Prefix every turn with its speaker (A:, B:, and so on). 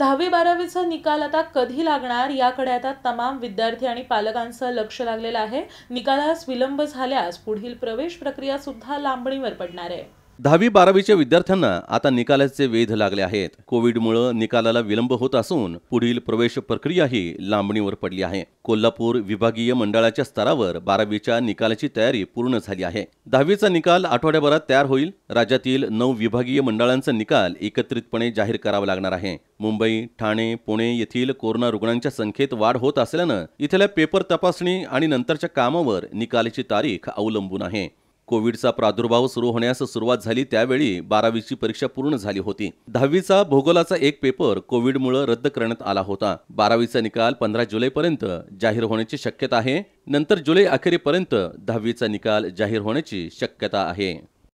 A: दहावी बारावीचा निकाल आता कधी लागणार याकडे आता तमाम विद्यार्थी आणि पालकांचं लक्ष लागलेलं आहे निकालास विलंब झाल्यास पुढील प्रवेश प्रक्रिया सुद्धा लांबणीवर पडणार आहे
B: दहावी बारावीच्या विद्यार्थ्यांना आता निकालाचे वेध लागले आहेत कोविडमुळे निकालाला विलंब होत असून पुढील प्रवेश प्रक्रियाही लांबणीवर पडली आहे कोल्हापूर विभागीय मंडळाच्या स्तरावर बारावीच्या निकालाची तयारी पूर्ण झाली आहे दहावीचा निकाल आठवड्याभरात तयार होईल राज्यातील नऊ विभागीय मंडळांचा निकाल एकत्रितपणे जाहीर करावा लागणार आहे मुंबई ठाणे पुणे येथील कोरोना रुग्णांच्या संख्येत वाढ होत असल्यानं इथल्या पेपर तपासणी आणि नंतरच्या कामावर निकालाची तारीख अवलंबून आहे कोविडचा प्रादुर्भाव सुरू होण्यास सुरुवात झाली त्यावेळी बारावीची परीक्षा पूर्ण झाली होती दहावीचा भूगोलाचा एक पेपर कोविडमुळे रद्द करण्यात आला होता बारावीचा निकाल पंधरा जुलैपर्यंत जाहीर होण्याची शक्यता
C: आहे नंतर जुलै अखेरीपर्यंत दहावीचा निकाल जाहीर होण्याची शक्यता आहे